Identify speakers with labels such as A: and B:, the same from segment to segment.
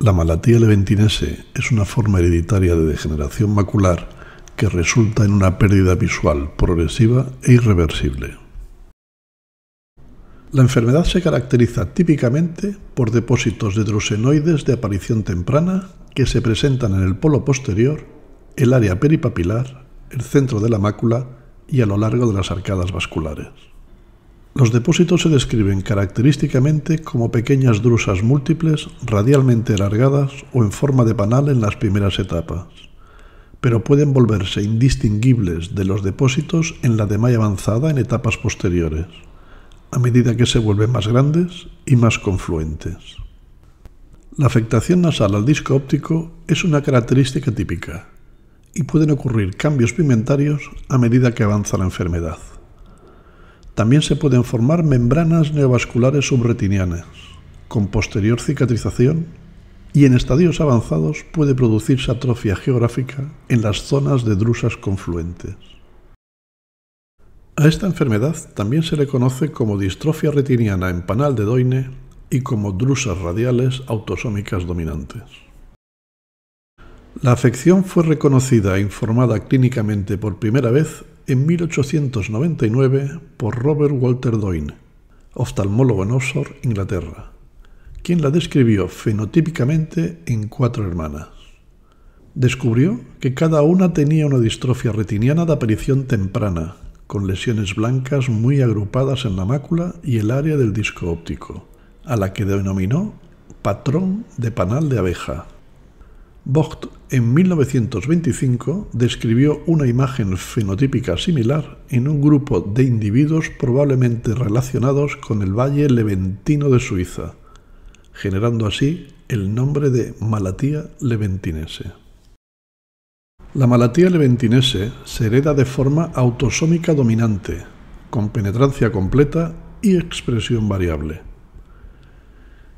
A: La
B: malatía leventinese es una forma hereditaria de degeneración macular que resulta en una pérdida visual progresiva e irreversible. La enfermedad se caracteriza típicamente por depósitos de drosenoides de aparición temprana que se presentan en el polo posterior, el área peripapilar, el centro de la mácula y a lo largo de las arcadas vasculares. Los depósitos se describen característicamente como pequeñas drusas múltiples, radialmente alargadas o en forma de panal en las primeras etapas, pero pueden volverse indistinguibles de los depósitos en la de malla avanzada en etapas posteriores, a medida que se vuelven más grandes y más confluentes. La afectación nasal al disco óptico es una característica típica y pueden ocurrir cambios pigmentarios a medida que avanza la enfermedad. También se pueden formar membranas neovasculares subretinianas, con posterior cicatrización, y en estadios avanzados puede producirse atrofia geográfica en las zonas de drusas confluentes. A esta enfermedad también se le conoce como distrofia retiniana en panal de doine y como drusas radiales autosómicas dominantes. La afección fue reconocida e informada clínicamente por primera vez en 1899 por Robert Walter Doyne, oftalmólogo en Oxford, Inglaterra, quien la describió fenotípicamente en cuatro hermanas. Descubrió que cada una tenía una distrofia retiniana de aparición temprana, con lesiones blancas muy agrupadas en la mácula y el área del disco óptico, a la que denominó patrón de panal de abeja Bocht en 1925 describió una imagen fenotípica similar en un grupo de individuos probablemente relacionados con el valle Leventino de Suiza, generando así el nombre de malatía Leventinese. La malatía Leventinese se hereda de forma autosómica dominante, con penetrancia completa y expresión variable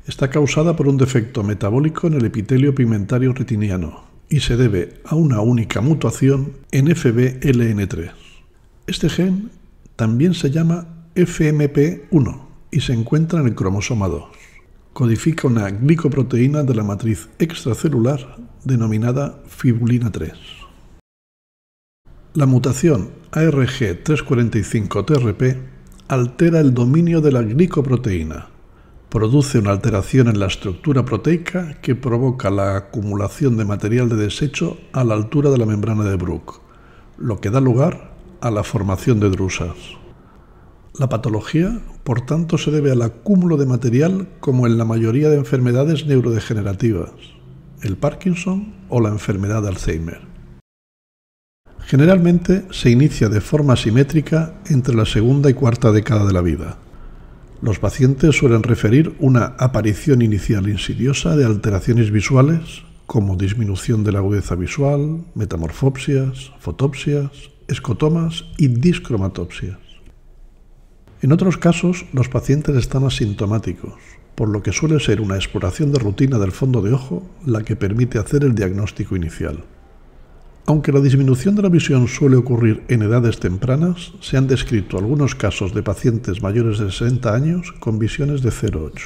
B: está causada por un defecto metabólico en el epitelio pigmentario retiniano y se debe a una única mutación en FBLN3. Este gen también se llama FMP1 y se encuentra en el cromosoma 2. Codifica una glicoproteína de la matriz extracelular denominada fibulina 3. La mutación ARG345-TRP altera el dominio de la glicoproteína produce una alteración en la estructura proteica que provoca la acumulación de material de desecho a la altura de la membrana de Bruch, lo que da lugar a la formación de drusas. La patología, por tanto, se debe al acúmulo de material como en la mayoría de enfermedades neurodegenerativas, el Parkinson o la enfermedad de Alzheimer. Generalmente se inicia de forma simétrica entre la segunda y cuarta década de la vida los pacientes suelen referir una aparición inicial insidiosa de alteraciones visuales como disminución de la agudeza visual, metamorfopsias, fotopsias, escotomas y discromatopsias. En otros casos, los pacientes están asintomáticos, por lo que suele ser una exploración de rutina del fondo de ojo la que permite hacer el diagnóstico inicial. Aunque la disminución de la visión suele ocurrir en edades tempranas, se han descrito algunos casos de pacientes mayores de 60 años con visiones de 0,8.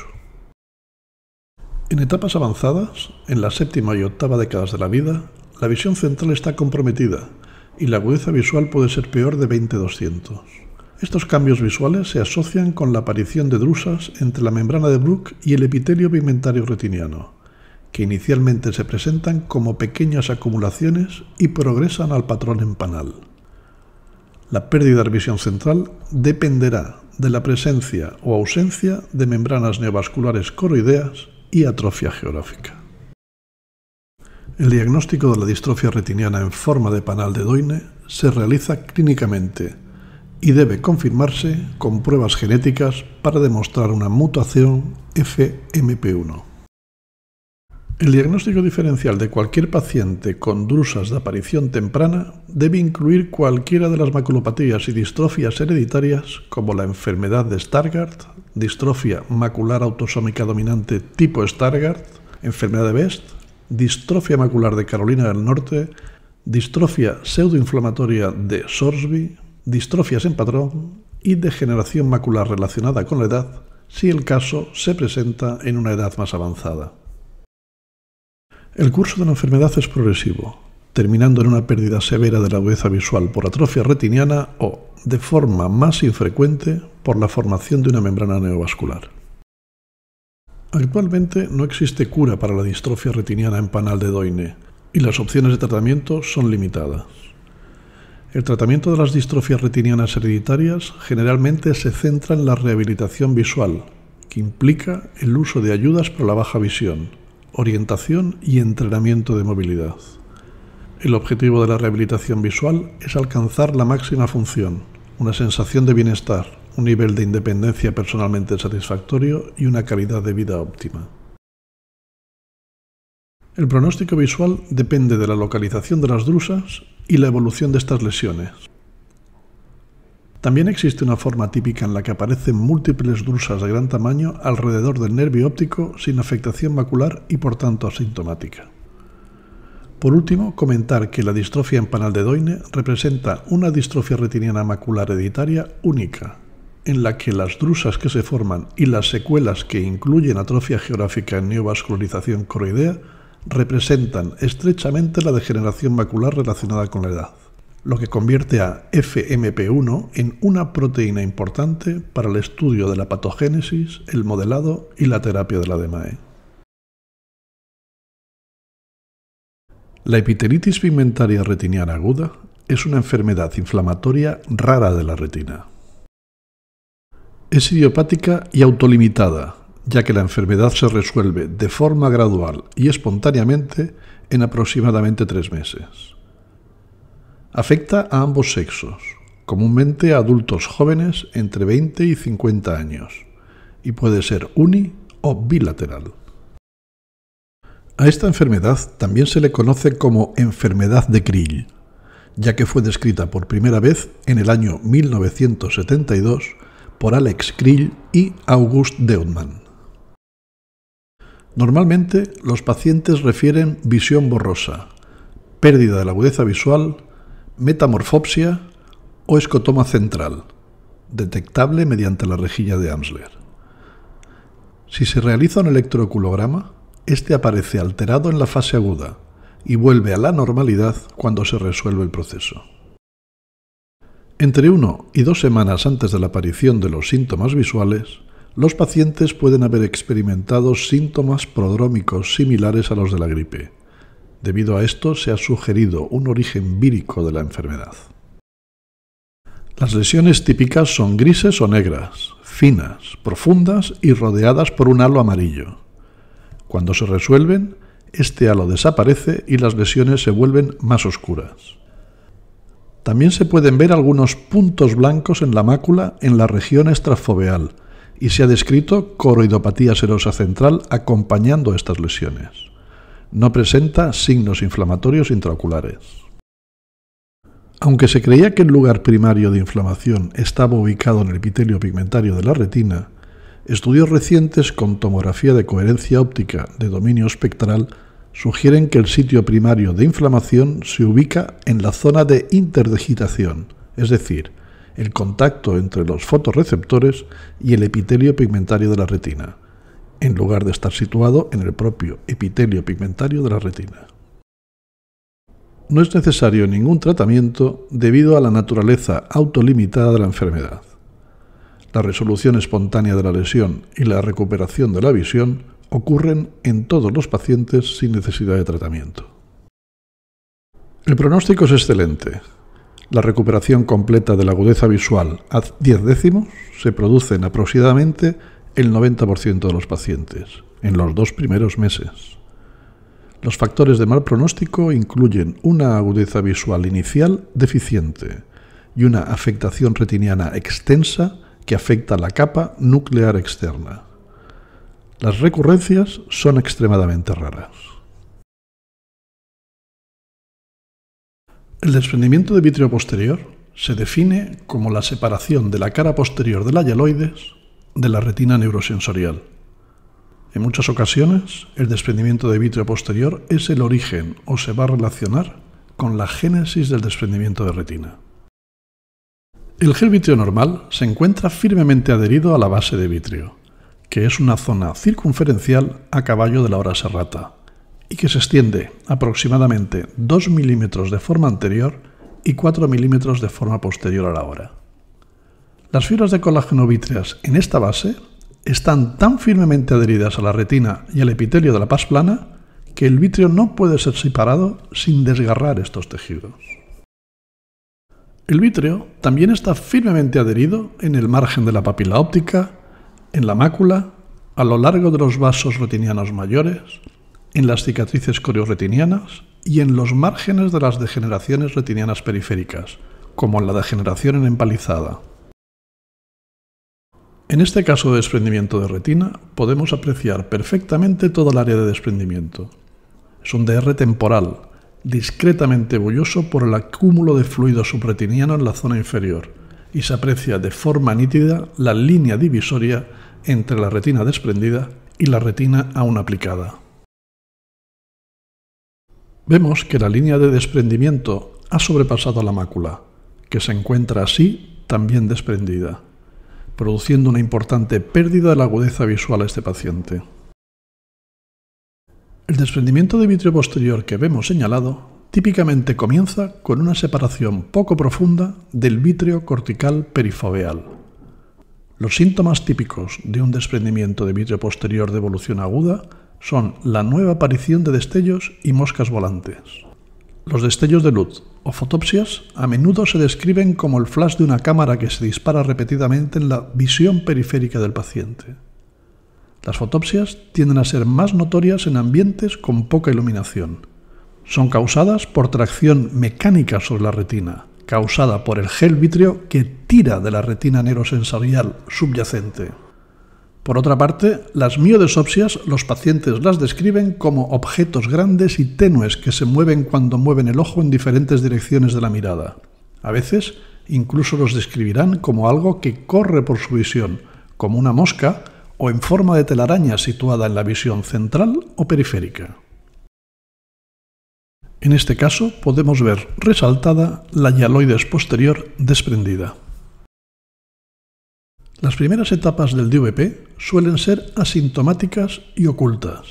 B: En etapas avanzadas, en la séptima y octava décadas de la vida, la visión central está comprometida y la agudeza visual puede ser peor de 20-200. Estos cambios visuales se asocian con la aparición de drusas entre la membrana de Bruch y el epitelio pigmentario retiniano, que inicialmente se presentan como pequeñas acumulaciones y progresan al patrón empanal. La pérdida de visión central dependerá de la presencia o ausencia de membranas neovasculares coroideas y atrofia geográfica. El diagnóstico de la distrofia retiniana en forma de panal de Doine se realiza clínicamente y debe confirmarse con pruebas genéticas para demostrar una mutación FMP1. El diagnóstico diferencial de cualquier paciente con drusas de aparición temprana debe incluir cualquiera de las maculopatías y distrofias hereditarias, como la enfermedad de Stargardt, distrofia macular autosómica dominante tipo Stargardt, enfermedad de Best, distrofia macular de Carolina del Norte, distrofia pseudoinflamatoria de Sorsby, distrofias en patrón y degeneración macular relacionada con la edad, si el caso se presenta en una edad más avanzada. El curso de la enfermedad es progresivo, terminando en una pérdida severa de la agudeza visual por atrofia retiniana o, de forma más infrecuente, por la formación de una membrana neovascular. Actualmente no existe cura para la distrofia retiniana en panal de doine y las opciones de tratamiento son limitadas. El tratamiento de las distrofias retinianas hereditarias generalmente se centra en la rehabilitación visual, que implica el uso de ayudas para la baja visión, orientación y entrenamiento de movilidad. El objetivo de la rehabilitación visual es alcanzar la máxima función, una sensación de bienestar, un nivel de independencia personalmente satisfactorio y una calidad de vida óptima. El pronóstico visual depende de la localización de las drusas y la evolución de estas lesiones, también existe una forma típica en la que aparecen múltiples drusas de gran tamaño alrededor del nervio óptico sin afectación macular y por tanto asintomática. Por último, comentar que la distrofia en panal de Doine representa una distrofia retiniana macular hereditaria única, en la que las drusas que se forman y las secuelas que incluyen atrofia geográfica en neovascularización coroidea representan estrechamente la degeneración macular relacionada con la edad lo que convierte a FMP1 en una proteína importante para el estudio de la patogénesis, el modelado y la terapia de la DMAE. La epiteritis pigmentaria retiniana aguda es una enfermedad inflamatoria rara de la retina. Es idiopática y autolimitada, ya que la enfermedad se resuelve de forma gradual y espontáneamente en aproximadamente tres meses. Afecta a ambos sexos, comúnmente a adultos jóvenes entre 20 y 50 años, y puede ser uni o bilateral. A esta enfermedad también se le conoce como enfermedad de Krill, ya que fue descrita por primera vez en el año 1972 por Alex Krill y August Deutmann. Normalmente los pacientes refieren visión borrosa, pérdida de la agudeza visual metamorfopsia o escotoma central, detectable mediante la rejilla de Amsler. Si se realiza un electrooculograma, este aparece alterado en la fase aguda y vuelve a la normalidad cuando se resuelve el proceso. Entre uno y dos semanas antes de la aparición de los síntomas visuales, los pacientes pueden haber experimentado síntomas prodrómicos similares a los de la gripe, Debido a esto se ha sugerido un origen vírico de la enfermedad. Las lesiones típicas son grises o negras, finas, profundas y rodeadas por un halo amarillo. Cuando se resuelven, este halo desaparece y las lesiones se vuelven más oscuras. También se pueden ver algunos puntos blancos en la mácula en la región extrafoveal y se ha descrito coroidopatía serosa central acompañando estas lesiones. No presenta signos inflamatorios intraoculares. Aunque se creía que el lugar primario de inflamación estaba ubicado en el epitelio pigmentario de la retina, estudios recientes con tomografía de coherencia óptica de dominio espectral sugieren que el sitio primario de inflamación se ubica en la zona de interdigitación, es decir, el contacto entre los fotorreceptores y el epitelio pigmentario de la retina en lugar de estar situado en el propio epitelio pigmentario de la retina. No es necesario ningún tratamiento debido a la naturaleza autolimitada de la enfermedad. La resolución espontánea de la lesión y la recuperación de la visión ocurren en todos los pacientes sin necesidad de tratamiento. El pronóstico es excelente. La recuperación completa de la agudeza visual a 10 décimos se produce aproximadamente el 90% de los pacientes en los dos primeros meses. Los factores de mal pronóstico incluyen una agudeza visual inicial deficiente y una afectación retiniana extensa que afecta la capa nuclear externa. Las recurrencias son extremadamente raras. El desprendimiento de vitrio posterior se define como la separación de la cara posterior de la yaloides de la retina neurosensorial. En muchas ocasiones, el desprendimiento de vitrio posterior es el origen o se va a relacionar con la génesis del desprendimiento de retina. El gel vitrio normal se encuentra firmemente adherido a la base de vitrio, que es una zona circunferencial a caballo de la hora serrata, y que se extiende aproximadamente 2 milímetros de forma anterior y 4 milímetros de forma posterior a la hora. Las fibras de colágeno vítreas en esta base están tan firmemente adheridas a la retina y al epitelio de la paz plana que el vítreo no puede ser separado sin desgarrar estos tejidos. El vítreo también está firmemente adherido en el margen de la papila óptica, en la mácula, a lo largo de los vasos retinianos mayores, en las cicatrices coreoretinianas y en los márgenes de las degeneraciones retinianas periféricas, como en la degeneración en empalizada. En este caso de desprendimiento de retina, podemos apreciar perfectamente toda el área de desprendimiento. Es un DR temporal, discretamente bulloso por el acúmulo de fluido subretiniano en la zona inferior, y se aprecia de forma nítida la línea divisoria entre la retina desprendida y la retina aún aplicada. Vemos que la línea de desprendimiento ha sobrepasado la mácula, que se encuentra así también desprendida produciendo una importante pérdida de la agudeza visual a este paciente. El desprendimiento de vitrio posterior que vemos señalado típicamente comienza con una separación poco profunda del vitrio cortical perifoveal. Los síntomas típicos de un desprendimiento de vitrio posterior de evolución aguda son la nueva aparición de destellos y moscas volantes. Los destellos de luz o fotopsias a menudo se describen como el flash de una cámara que se dispara repetidamente en la visión periférica del paciente. Las fotopsias tienden a ser más notorias en ambientes con poca iluminación. Son causadas por tracción mecánica sobre la retina, causada por el gel vítreo que tira de la retina neurosensorial subyacente. Por otra parte, las miodesopsias los pacientes las describen como objetos grandes y tenues que se mueven cuando mueven el ojo en diferentes direcciones de la mirada. A veces, incluso los describirán como algo que corre por su visión, como una mosca o en forma de telaraña situada en la visión central o periférica. En este caso podemos ver resaltada la yaloides posterior desprendida. Las primeras etapas del DVP suelen ser asintomáticas y ocultas.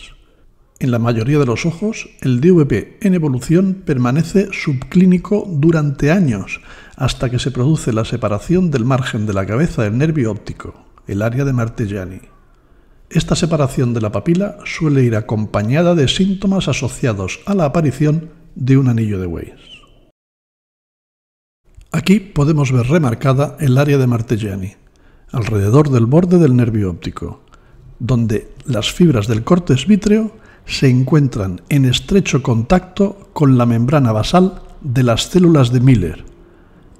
B: En la mayoría de los ojos, el DVP en evolución permanece subclínico durante años, hasta que se produce la separación del margen de la cabeza del nervio óptico, el área de Martellani. Esta separación de la papila suele ir acompañada de síntomas asociados a la aparición de un anillo de Weiss. Aquí podemos ver remarcada el área de Martellani, alrededor del borde del nervio óptico, donde las fibras del corte vítreo se encuentran en estrecho contacto con la membrana basal de las células de Miller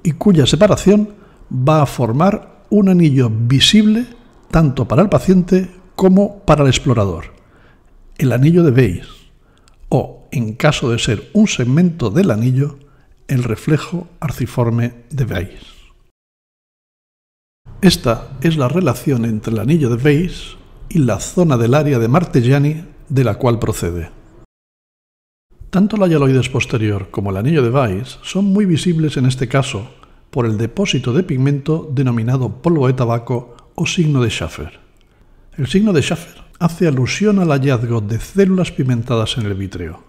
B: y cuya separación va a formar un anillo visible tanto para el paciente como para el explorador, el anillo de Bayes, o, en caso de ser un segmento del anillo, el reflejo arciforme de Bayes. Esta es la relación entre el anillo de Weiss y la zona del área de Martellani de la cual procede. Tanto la hialoides posterior como el anillo de Weiss son muy visibles en este caso por el depósito de pigmento denominado polvo de tabaco o signo de Schaffer. El signo de Schaffer hace alusión al hallazgo de células pigmentadas en el vítreo.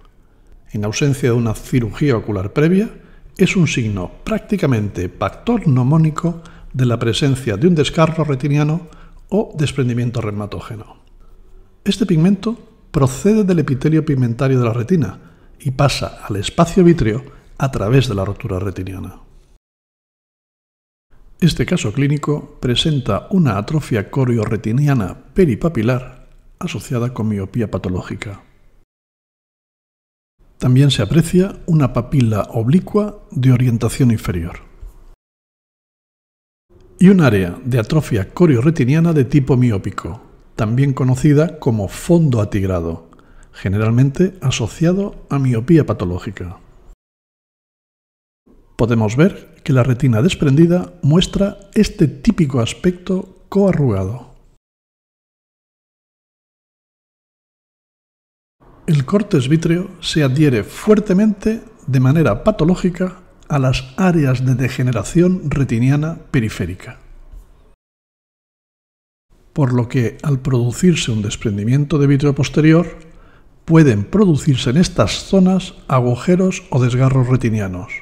B: En ausencia de una cirugía ocular previa, es un signo prácticamente pactor nomónico de la presencia de un descarro retiniano o desprendimiento reumatógeno. Este pigmento procede del epitelio pigmentario de la retina y pasa al espacio vítreo a través de la rotura retiniana. Este caso clínico presenta una atrofia corioretiniana peripapilar asociada con miopía patológica. También se aprecia una papila oblicua de orientación inferior y un área de atrofia corioretiniana de tipo miópico, también conocida como fondo atigrado, generalmente asociado a miopía patológica. Podemos ver que la retina desprendida muestra este típico aspecto coarrugado.
A: El corte vítreo
B: se adhiere fuertemente de manera patológica a las áreas de degeneración retiniana periférica. Por lo que, al producirse un desprendimiento de vitrio posterior, pueden producirse en estas zonas agujeros o desgarros retinianos,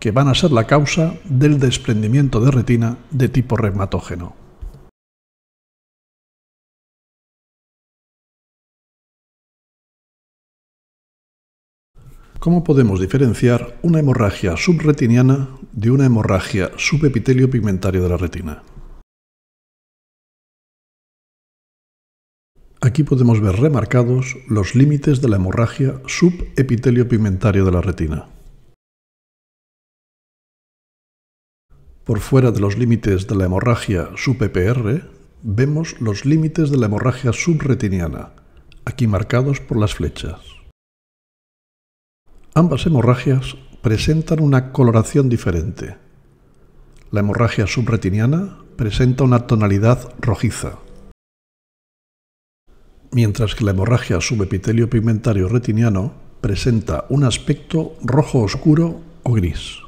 B: que van a ser la causa del desprendimiento de retina de tipo reumatógeno. ¿Cómo podemos diferenciar una hemorragia subretiniana de una hemorragia subepitelio pigmentario de la retina? Aquí podemos ver remarcados los límites de la hemorragia subepitelio pigmentario de la retina. Por fuera de los límites de la hemorragia subEPR, vemos los límites de la hemorragia subretiniana, aquí marcados por las flechas. Ambas hemorragias presentan una coloración diferente. La hemorragia subretiniana presenta una tonalidad rojiza, mientras que la hemorragia subepitelio pigmentario retiniano presenta un aspecto rojo oscuro o gris.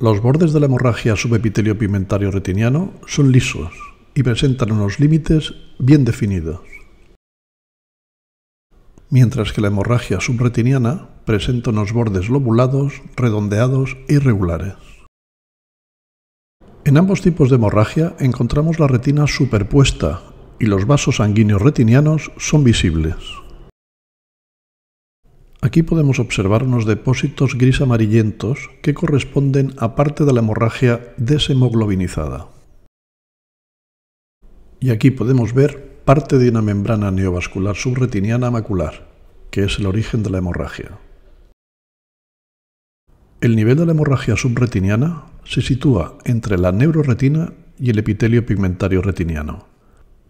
B: Los bordes de la hemorragia subepitelio pigmentario retiniano son lisos y presentan unos límites bien definidos mientras que la hemorragia subretiniana presenta unos bordes lobulados, redondeados e irregulares. En ambos tipos de hemorragia encontramos la retina superpuesta y los vasos sanguíneos retinianos son visibles. Aquí podemos observar unos depósitos gris amarillentos que corresponden a parte de la hemorragia deshemoglobinizada. Y aquí podemos ver parte de una membrana neovascular subretiniana macular, que es el origen de la hemorragia. El nivel de la hemorragia subretiniana se sitúa entre la neuroretina y el epitelio pigmentario retiniano,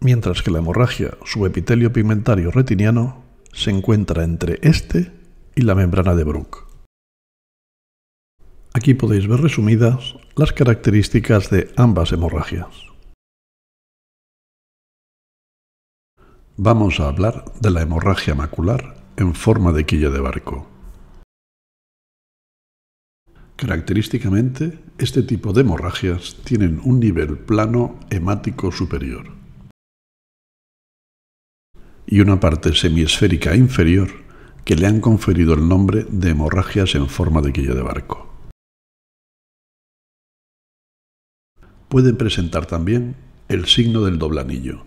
B: mientras que la hemorragia subepitelio pigmentario retiniano se encuentra entre este y la membrana de Bruch. Aquí podéis ver resumidas las características de ambas hemorragias. vamos a hablar de la hemorragia macular en forma de quilla de barco. Característicamente, este tipo de hemorragias tienen un nivel plano hemático superior y una parte semiesférica inferior que le han conferido el nombre de hemorragias en forma de quilla de barco. Pueden presentar también el signo del doblanillo,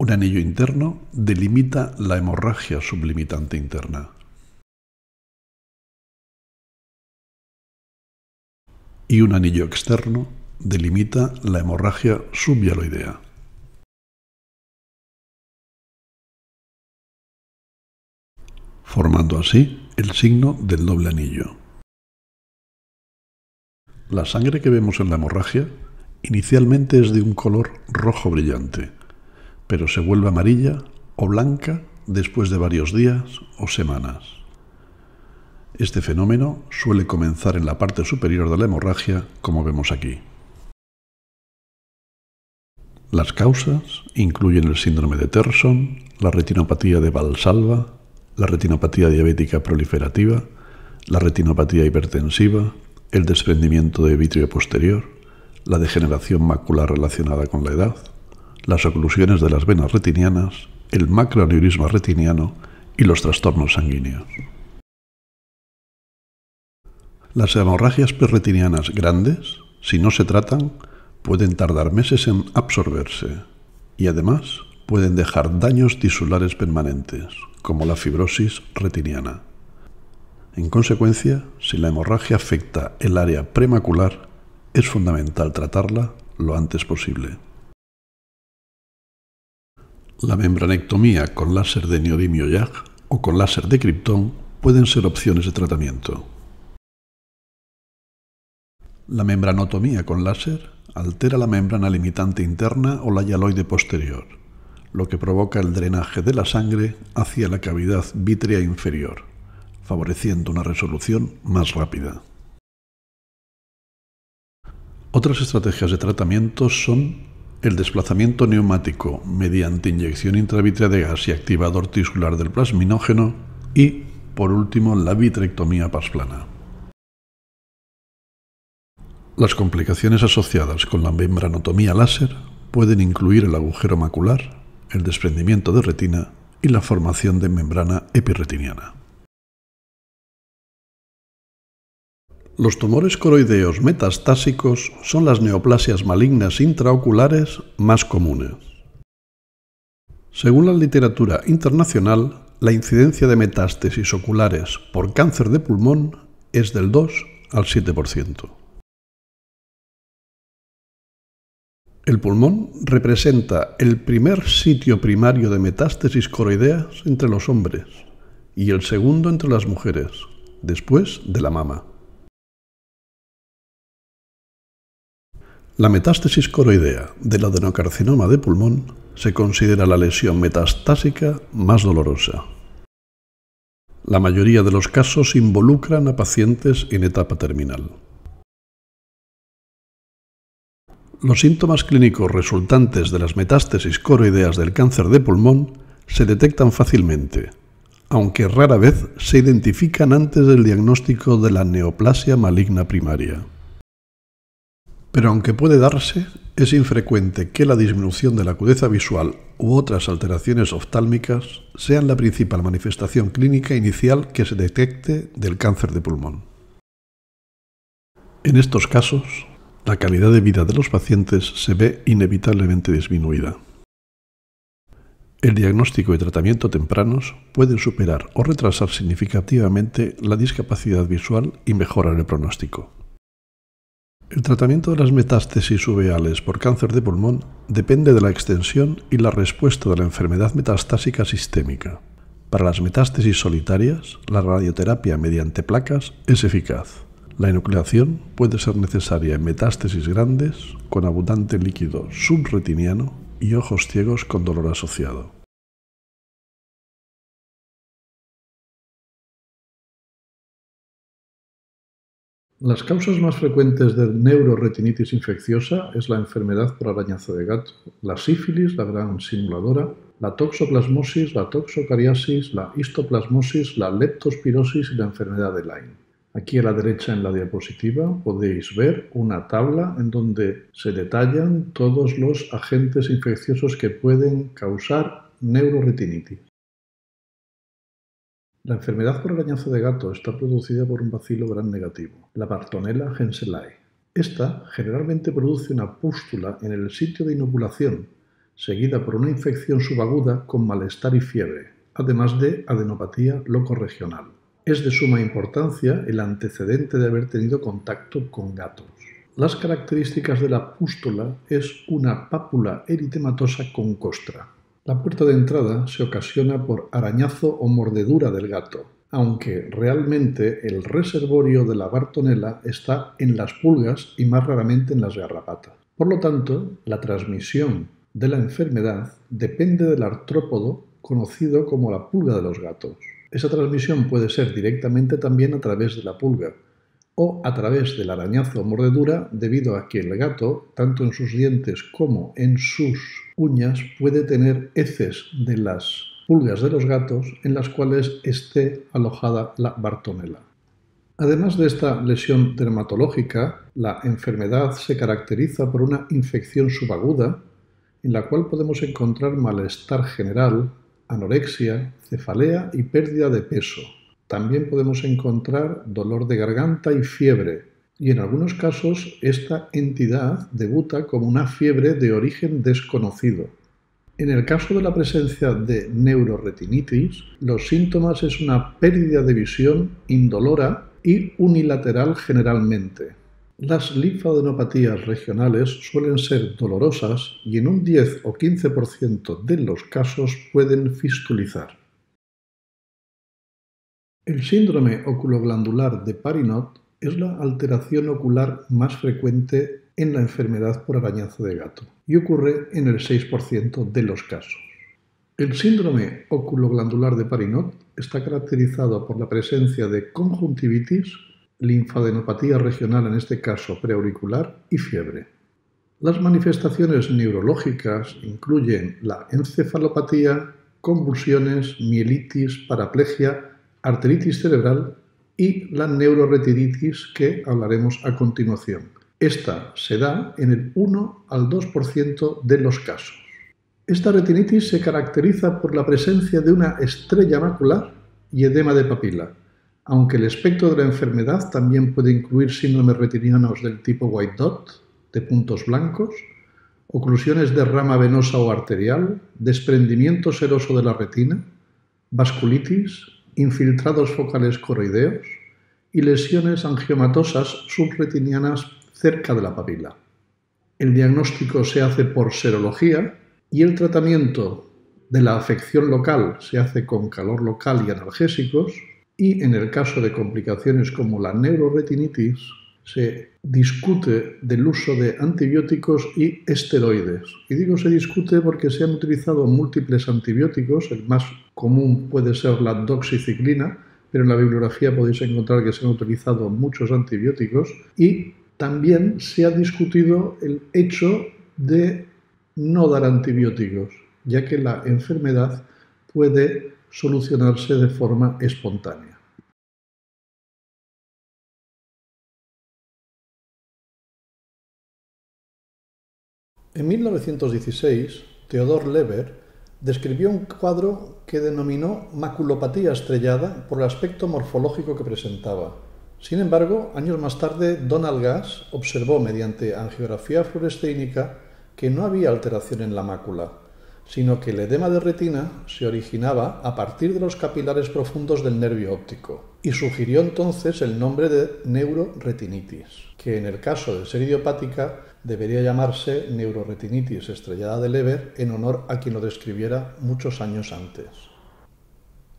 B: un anillo interno delimita la hemorragia
A: sublimitante interna. Y un anillo externo delimita la hemorragia subialoidea.
B: formando así el signo del doble anillo. La sangre que vemos en la hemorragia inicialmente es de un color rojo brillante pero se vuelve amarilla o blanca después de varios días o semanas. Este fenómeno suele comenzar en la parte superior de la hemorragia, como vemos aquí. Las causas incluyen el síndrome de Terson, la retinopatía de Valsalva, la retinopatía diabética proliferativa, la retinopatía hipertensiva, el desprendimiento de vitrio posterior, la degeneración macular relacionada con la edad, las oclusiones de las venas retinianas, el macroaneurisma retiniano y los trastornos sanguíneos. Las hemorragias perretinianas grandes, si no se tratan, pueden tardar meses en absorberse y además pueden dejar daños tisulares permanentes, como la fibrosis retiniana. En consecuencia, si la hemorragia afecta el área premacular, es fundamental tratarla lo antes posible. La membranectomía con láser de neodimio YAG o con láser de criptón pueden ser opciones de tratamiento. La membranotomía con láser altera la membrana limitante interna o la yaloide posterior, lo que provoca el drenaje de la sangre hacia la cavidad vítrea inferior, favoreciendo una resolución más rápida. Otras estrategias de tratamiento son el desplazamiento neumático mediante inyección intravitrea de gas y activador tisular del plasminógeno y, por último, la vitrectomía pasplana. Las complicaciones asociadas con la membranotomía láser pueden incluir el agujero macular, el desprendimiento de retina y la formación de membrana epirretiniana. Los tumores coroideos metastásicos son las neoplasias malignas intraoculares más comunes. Según la literatura internacional, la incidencia de metástasis oculares por cáncer de pulmón es del 2 al 7%. El pulmón representa el primer sitio primario de metástasis coroideas entre los hombres y el segundo entre las mujeres, después de la mama. La metástasis coroidea del adenocarcinoma de pulmón se considera la lesión metastásica más dolorosa. La mayoría de los casos involucran a pacientes en etapa terminal. Los síntomas clínicos resultantes de las metástasis coroideas del cáncer de pulmón se detectan fácilmente, aunque rara vez se identifican antes del diagnóstico de la neoplasia maligna primaria. Pero aunque puede darse, es infrecuente que la disminución de la acudeza visual u otras alteraciones oftálmicas sean la principal manifestación clínica inicial que se detecte del cáncer de pulmón. En estos casos, la calidad de vida de los pacientes se ve inevitablemente disminuida. El diagnóstico y tratamiento tempranos pueden superar o retrasar significativamente la discapacidad visual y mejorar el pronóstico. El tratamiento de las metástasis uveales por cáncer de pulmón depende de la extensión y la respuesta de la enfermedad metastásica sistémica. Para las metástasis solitarias, la radioterapia mediante placas es eficaz. La enucleación puede ser necesaria en metástasis grandes con abundante líquido subretiniano y ojos ciegos con dolor asociado.
A: Las causas
B: más frecuentes de neuroretinitis infecciosa es la enfermedad por arañazo de gato, la sífilis, la gran simuladora, la toxoplasmosis, la toxocariasis, la histoplasmosis, la leptospirosis y la enfermedad de Lyme. Aquí a la derecha en la diapositiva podéis ver una tabla en donde se detallan todos los agentes infecciosos que pueden causar neuroretinitis. La enfermedad por arañazo de gato está producida por un bacilo gran negativo, la Bartonella henselae. Esta generalmente produce una pústula en el sitio de inoculación, seguida por una infección subaguda con malestar y fiebre, además de adenopatía regional. Es de suma importancia el antecedente de haber tenido contacto con gatos. Las características de la pústula es una pápula eritematosa con costra, la puerta de entrada se ocasiona por arañazo o mordedura del gato, aunque realmente el reservorio de la bartonela está en las pulgas y más raramente en las garrapatas. Por lo tanto, la transmisión de la enfermedad depende del artrópodo conocido como la pulga de los gatos. Esa transmisión puede ser directamente también a través de la pulga, o a través del arañazo o mordedura debido a que el gato, tanto en sus dientes como en sus uñas, puede tener heces de las pulgas de los gatos en las cuales esté alojada la bartonela. Además de esta lesión dermatológica, la enfermedad se caracteriza por una infección subaguda en la cual podemos encontrar malestar general, anorexia, cefalea y pérdida de peso, también podemos encontrar dolor de garganta y fiebre, y en algunos casos esta entidad debuta como una fiebre de origen desconocido. En el caso de la presencia de neuroretinitis, los síntomas es una pérdida de visión indolora y unilateral generalmente. Las linfadenopatías regionales suelen ser dolorosas y en un 10 o 15% de los casos pueden fistulizar. El síndrome oculoglandular de Parinot es la alteración ocular más frecuente en la enfermedad por arañazo de gato y ocurre en el 6% de los casos. El síndrome oculoglandular de Parinot está caracterizado por la presencia de conjuntivitis, linfadenopatía regional en este caso preauricular y fiebre. Las manifestaciones neurológicas incluyen la encefalopatía, convulsiones, mielitis, paraplegia arteritis cerebral y la neuroretinitis que hablaremos a continuación. Esta se da en el 1 al 2% de los casos. Esta retinitis se caracteriza por la presencia de una estrella macular y edema de papila, aunque el espectro de la enfermedad también puede incluir síndromes retinianos del tipo white dot, de puntos blancos, oclusiones de rama venosa o arterial, desprendimiento seroso de la retina, vasculitis, infiltrados focales coroideos y lesiones angiomatosas subretinianas cerca de la papila. El diagnóstico se hace por serología y el tratamiento de la afección local se hace con calor local y analgésicos y en el caso de complicaciones como la neuroretinitis se discute del uso de antibióticos y esteroides. Y digo se discute porque se han utilizado múltiples antibióticos, el más común puede ser la doxiciclina, pero en la bibliografía podéis encontrar que se han utilizado muchos antibióticos y también se ha discutido el hecho de no dar antibióticos, ya que la enfermedad puede solucionarse de
A: forma espontánea.
B: En 1916, Theodor Leber describió un cuadro que denominó maculopatía estrellada por el aspecto morfológico que presentaba. Sin embargo, años más tarde, Donald Gass observó mediante angiografía fluorescénica que no había alteración en la mácula, sino que el edema de retina se originaba a partir de los capilares profundos del nervio óptico y sugirió entonces el nombre de neuroretinitis, que en el caso de ser idiopática debería llamarse neuroretinitis estrellada de Leber en honor a quien lo describiera muchos años antes.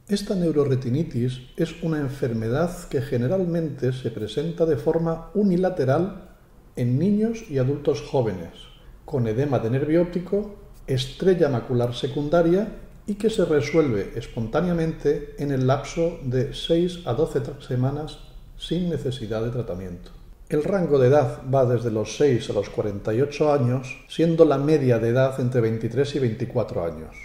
B: Esta neuroretinitis es una enfermedad que generalmente se presenta de forma unilateral en niños y adultos jóvenes, con edema de nervio óptico, estrella macular secundaria y que se resuelve espontáneamente en el lapso de 6 a 12 semanas sin necesidad de tratamiento. El rango de edad va desde los 6 a los 48 años, siendo la media de edad entre 23 y 24 años.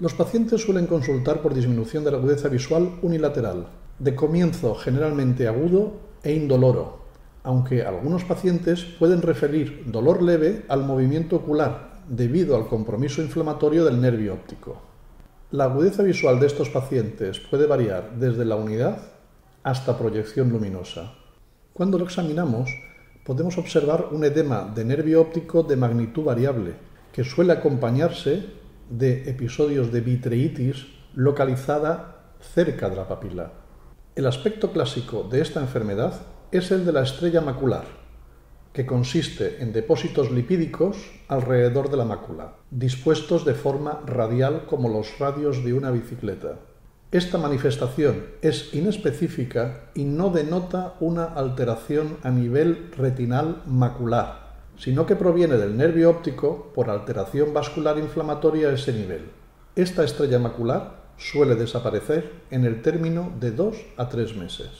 B: Los pacientes suelen consultar por disminución de la agudeza visual unilateral, de comienzo generalmente agudo e indoloro, aunque algunos pacientes pueden referir dolor leve al movimiento ocular debido al compromiso inflamatorio del nervio óptico. La agudeza visual de estos pacientes puede variar desde la unidad hasta proyección luminosa. Cuando lo examinamos, podemos observar un edema de nervio óptico de magnitud variable, que suele acompañarse de episodios de vitreitis localizada cerca de la papila. El aspecto clásico de esta enfermedad es el de la estrella macular, que consiste en depósitos lipídicos alrededor de la mácula, dispuestos de forma radial como los radios de una bicicleta. Esta manifestación es inespecífica y no denota una alteración a nivel retinal macular, sino que proviene del nervio óptico por alteración vascular inflamatoria a ese nivel. Esta estrella macular suele desaparecer en el término de 2 a 3 meses.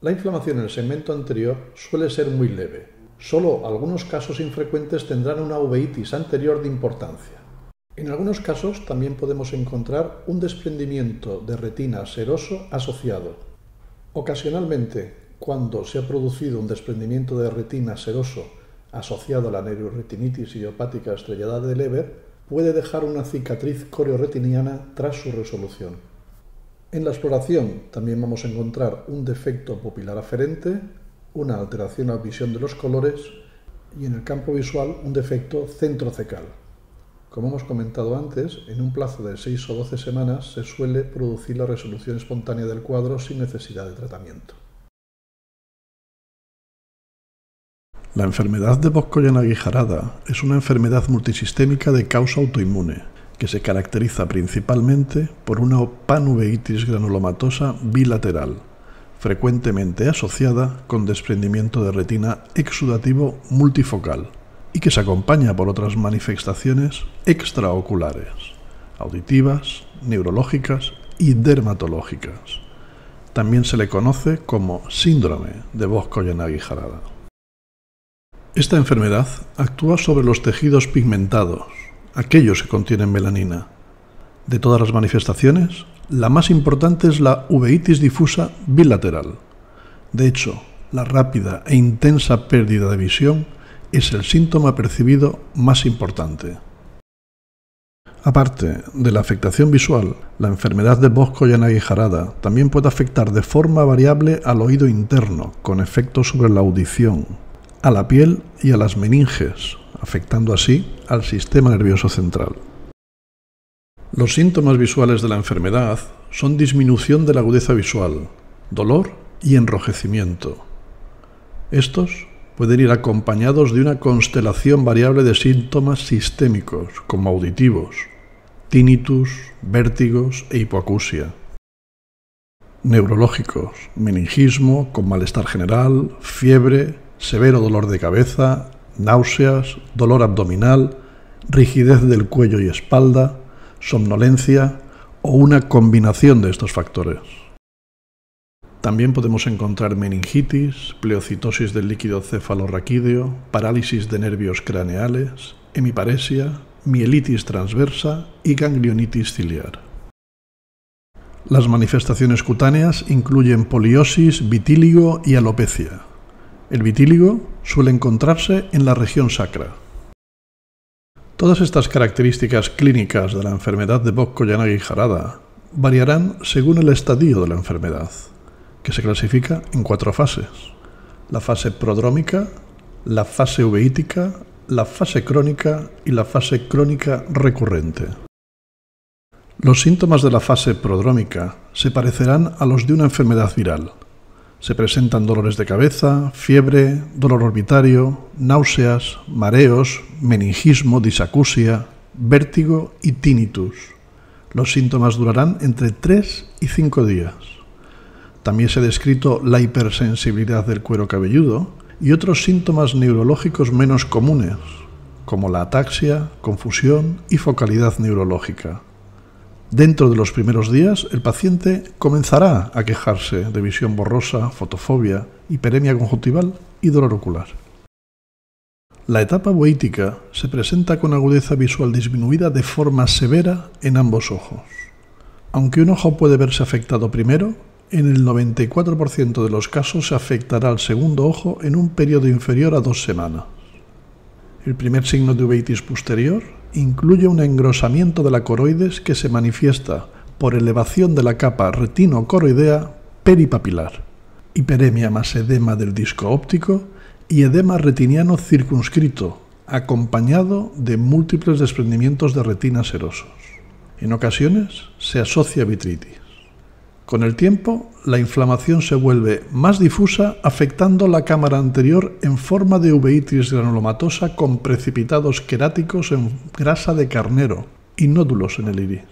B: La inflamación en el segmento anterior suele ser muy leve, solo algunos casos infrecuentes tendrán una uveitis anterior de importancia. En algunos casos también podemos encontrar un desprendimiento de retina seroso asociado. Ocasionalmente, cuando se ha producido un desprendimiento de retina seroso asociado a la neuroretinitis idiopática estrellada de Leber, puede dejar una cicatriz coreoretiniana tras su resolución. En la exploración también vamos a encontrar un defecto pupilar aferente, una alteración a la visión de los colores y en el campo visual un defecto centrocecal. Como hemos comentado antes, en un plazo de 6 o 12 semanas se suele producir la resolución espontánea del cuadro sin necesidad de tratamiento. La enfermedad de Boscoyana aguijarada es una enfermedad multisistémica de causa autoinmune que se caracteriza principalmente por una panuveitis granulomatosa bilateral, frecuentemente asociada con desprendimiento de retina exudativo multifocal y que se acompaña por otras manifestaciones extraoculares, auditivas, neurológicas y dermatológicas. También se le conoce como síndrome de bosco aguijarada. Esta enfermedad actúa sobre los tejidos pigmentados, aquellos que contienen melanina, de todas las manifestaciones, la más importante es la uveitis difusa bilateral. De hecho, la rápida e intensa pérdida de visión es el síntoma percibido más importante. Aparte de la afectación visual, la enfermedad de bosco y harada también puede afectar de forma variable al oído interno, con efectos sobre la audición, a la piel y a las meninges, afectando así al sistema nervioso central. Los síntomas visuales de la enfermedad son disminución de la agudeza visual, dolor y enrojecimiento. Estos pueden ir acompañados de una constelación variable de síntomas sistémicos, como auditivos, tinnitus, vértigos e hipoacusia. Neurológicos, meningismo con malestar general, fiebre, severo dolor de cabeza, náuseas, dolor abdominal, rigidez del cuello y espalda, somnolencia o una combinación de estos factores. También podemos encontrar meningitis, pleocitosis del líquido cefalorraquídeo, parálisis de nervios craneales, hemiparesia, mielitis transversa y ganglionitis ciliar. Las manifestaciones cutáneas incluyen poliosis, vitíligo y alopecia. El vitíligo suele encontrarse en la región sacra, Todas estas características clínicas de la enfermedad de Bosco koyanagi variarán según el estadio de la enfermedad, que se clasifica en cuatro fases. La fase prodrómica, la fase uveítica, la fase crónica y la fase crónica recurrente. Los síntomas de la fase prodrómica se parecerán a los de una enfermedad viral, se presentan dolores de cabeza, fiebre, dolor orbitario, náuseas, mareos, meningismo, disacusia, vértigo y tinnitus. Los síntomas durarán entre 3 y 5 días. También se ha descrito la hipersensibilidad del cuero cabelludo y otros síntomas neurológicos menos comunes, como la ataxia, confusión y focalidad neurológica. Dentro de los primeros días, el paciente comenzará a quejarse de visión borrosa, fotofobia, hiperemia conjuntival y dolor ocular. La etapa boítica se presenta con agudeza visual disminuida de forma severa en ambos ojos. Aunque un ojo puede verse afectado primero, en el 94% de los casos se afectará al segundo ojo en un periodo inferior a dos semanas. El primer signo de uveitis posterior incluye un engrosamiento de la coroides que se manifiesta por elevación de la capa retino-coroidea peripapilar, hiperemia más edema del disco óptico y edema retiniano circunscrito, acompañado de múltiples desprendimientos de retinas erosos. En ocasiones se asocia vitritis. Con el tiempo, la inflamación se vuelve más difusa, afectando la cámara anterior en forma de uveitis granulomatosa con precipitados queráticos en grasa de carnero y nódulos en el iris.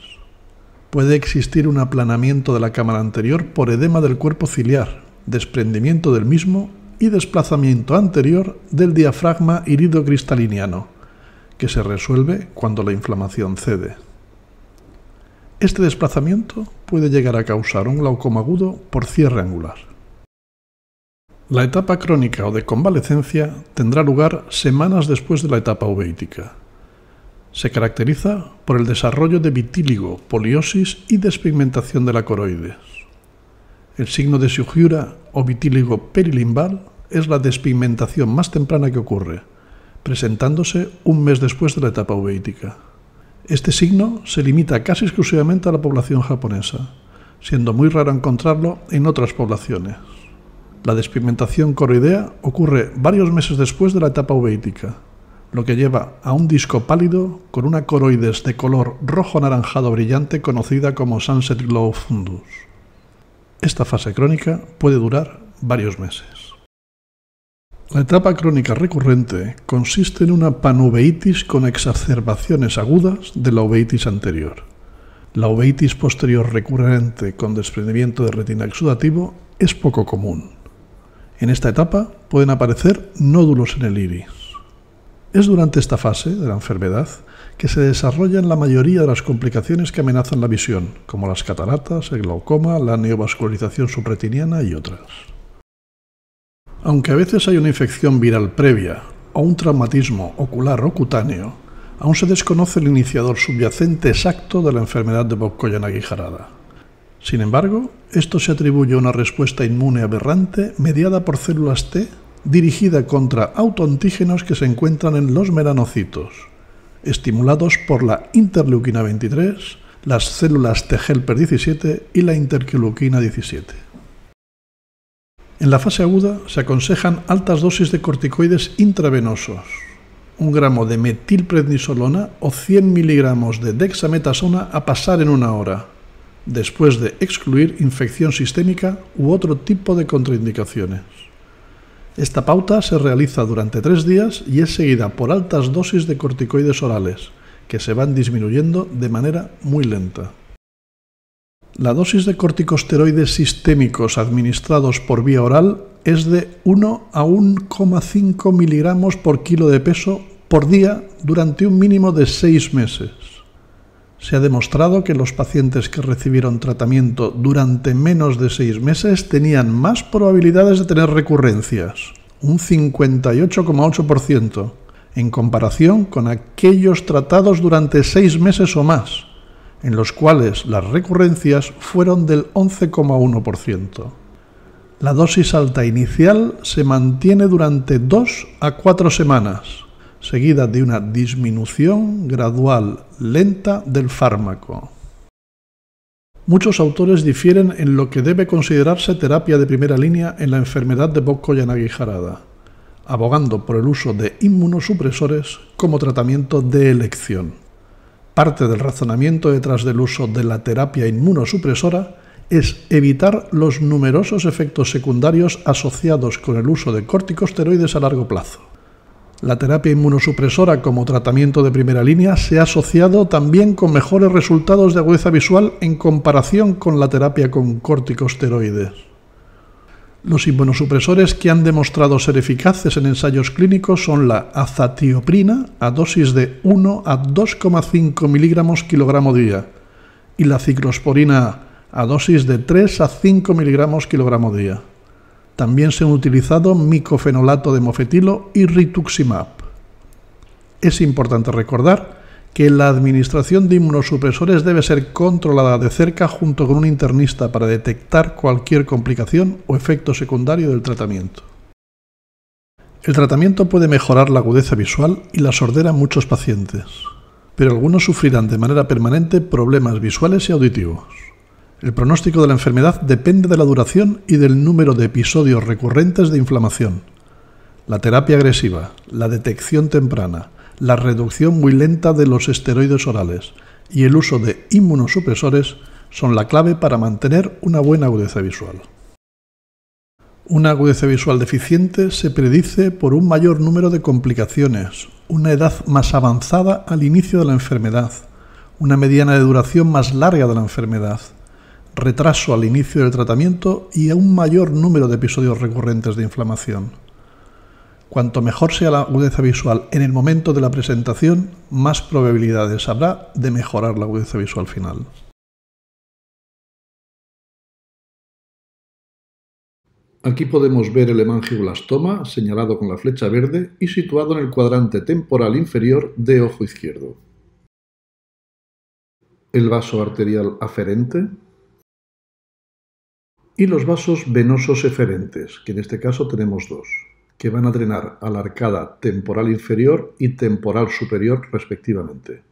B: Puede existir un aplanamiento de la cámara anterior por edema del cuerpo ciliar, desprendimiento del mismo y desplazamiento anterior del diafragma irido que se resuelve cuando la inflamación cede. Este desplazamiento puede llegar a causar un glaucoma agudo por cierre angular. La etapa crónica o de convalecencia tendrá lugar semanas después de la etapa uveítica. Se caracteriza por el desarrollo de vitíligo, poliosis y despigmentación de la coroides. El signo de Sujiura o vitíligo perilimbal es la despigmentación más temprana que ocurre, presentándose un mes después de la etapa uveítica. Este signo se limita casi exclusivamente a la población japonesa, siendo muy raro encontrarlo en otras poblaciones. La despigmentación coroidea ocurre varios meses después de la etapa uveítica, lo que lleva a un disco pálido con una coroides de color rojo anaranjado brillante conocida como sunset glow fundus. Esta fase crónica puede durar varios meses. La etapa crónica recurrente consiste en una panoveitis con exacerbaciones agudas de la uveitis anterior. La uveitis posterior recurrente con desprendimiento de retina exudativo es poco común. En esta etapa pueden aparecer nódulos en el iris. Es durante esta fase de la enfermedad que se desarrollan la mayoría de las complicaciones que amenazan la visión, como las cataratas, el glaucoma, la neovascularización subretiniana y otras. Aunque a veces hay una infección viral previa o un traumatismo ocular o cutáneo, aún se desconoce el iniciador subyacente exacto de la enfermedad de en guijarada Sin embargo, esto se atribuye a una respuesta inmune aberrante mediada por células T dirigida contra autoantígenos que se encuentran en los melanocitos, estimulados por la interleuquina 23, las células T-helper 17 y la interleuquina 17. En la fase aguda se aconsejan altas dosis de corticoides intravenosos, un gramo de metilprednisolona o 100 miligramos de dexametasona a pasar en una hora, después de excluir infección sistémica u otro tipo de contraindicaciones. Esta pauta se realiza durante tres días y es seguida por altas dosis de corticoides orales, que se van disminuyendo de manera muy lenta la dosis de corticosteroides sistémicos administrados por vía oral es de 1 a 1,5 miligramos por kilo de peso por día durante un mínimo de 6 meses. Se ha demostrado que los pacientes que recibieron tratamiento durante menos de 6 meses tenían más probabilidades de tener recurrencias, un 58,8%, en comparación con aquellos tratados durante 6 meses o más, en los cuales las recurrencias fueron del 11,1%. La dosis alta inicial se mantiene durante 2 a 4 semanas, seguida de una disminución gradual lenta del fármaco. Muchos autores difieren en lo que debe considerarse terapia de primera línea en la enfermedad de bocco y abogando por el uso de inmunosupresores como tratamiento de elección. Parte del razonamiento detrás del uso de la terapia inmunosupresora es evitar los numerosos efectos secundarios asociados con el uso de corticosteroides a largo plazo. La terapia inmunosupresora como tratamiento de primera línea se ha asociado también con mejores resultados de agudeza visual en comparación con la terapia con corticosteroides. Los inmunosupresores que han demostrado ser eficaces en ensayos clínicos son la azatioprina a dosis de 1 a 2,5 miligramos kilogramo día y la ciclosporina a dosis de 3 a 5 miligramos kilogramo día. También se han utilizado micofenolato de mofetilo y rituximab. Es importante recordar que la administración de inmunosupresores debe ser controlada de cerca junto con un internista para detectar cualquier complicación o efecto secundario del tratamiento. El tratamiento puede mejorar la agudeza visual y la sordera en muchos pacientes, pero algunos sufrirán de manera permanente problemas visuales y auditivos. El pronóstico de la enfermedad depende de la duración y del número de episodios recurrentes de inflamación. La terapia agresiva, la detección temprana, la reducción muy lenta de los esteroides orales y el uso de inmunosupresores son la clave para mantener una buena agudeza visual. Una agudeza visual deficiente se predice por un mayor número de complicaciones, una edad más avanzada al inicio de la enfermedad, una mediana de duración más larga de la enfermedad, retraso al inicio del tratamiento y un mayor número de episodios recurrentes de inflamación. Cuanto mejor sea la agudeza visual en el momento de la presentación, más probabilidades habrá de mejorar la agudeza visual final. Aquí podemos ver el hemangioblastoma señalado con la flecha verde y situado en el cuadrante temporal inferior de ojo izquierdo. El vaso arterial aferente y los vasos venosos eferentes, que en este caso tenemos dos que van a drenar a la arcada temporal inferior y temporal superior respectivamente.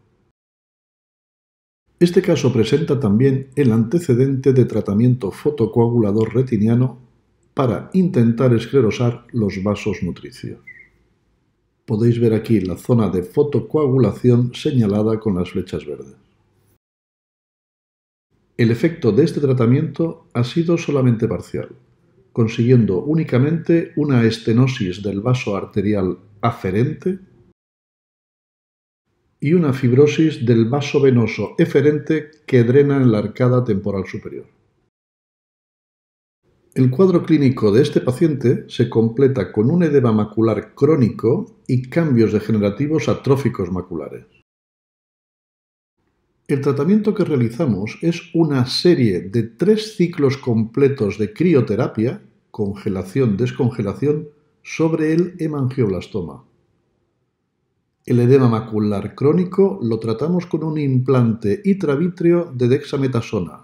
B: Este caso presenta también el antecedente de tratamiento fotocoagulador retiniano para intentar esclerosar los vasos nutricios. Podéis ver aquí la zona de fotocoagulación señalada con las flechas verdes. El efecto de este tratamiento ha sido solamente parcial, consiguiendo únicamente una estenosis del vaso arterial aferente y una fibrosis del vaso venoso eferente que drena en la arcada temporal superior. El cuadro clínico de este paciente se completa con un edema macular crónico y cambios degenerativos atróficos maculares. El tratamiento que realizamos es una serie de tres ciclos completos de crioterapia congelación-descongelación sobre el hemangioblastoma. El edema macular crónico lo tratamos con un implante intravítreo de dexametasona.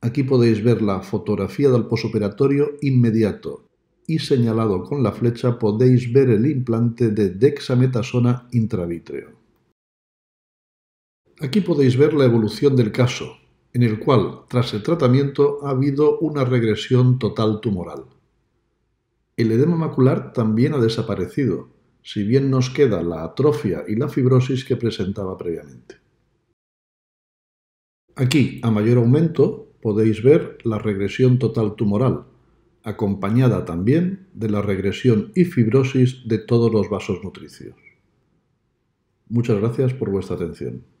B: Aquí podéis ver la fotografía del posoperatorio inmediato y señalado con la flecha podéis ver el implante de dexametasona intravítreo. Aquí podéis ver la evolución del caso, en el cual, tras el tratamiento, ha habido una regresión total tumoral. El edema macular también ha desaparecido, si bien nos queda la atrofia y la fibrosis que presentaba previamente. Aquí, a mayor aumento, podéis ver la regresión total tumoral, acompañada también de la regresión y fibrosis de todos los vasos nutricios. Muchas gracias por vuestra
A: atención.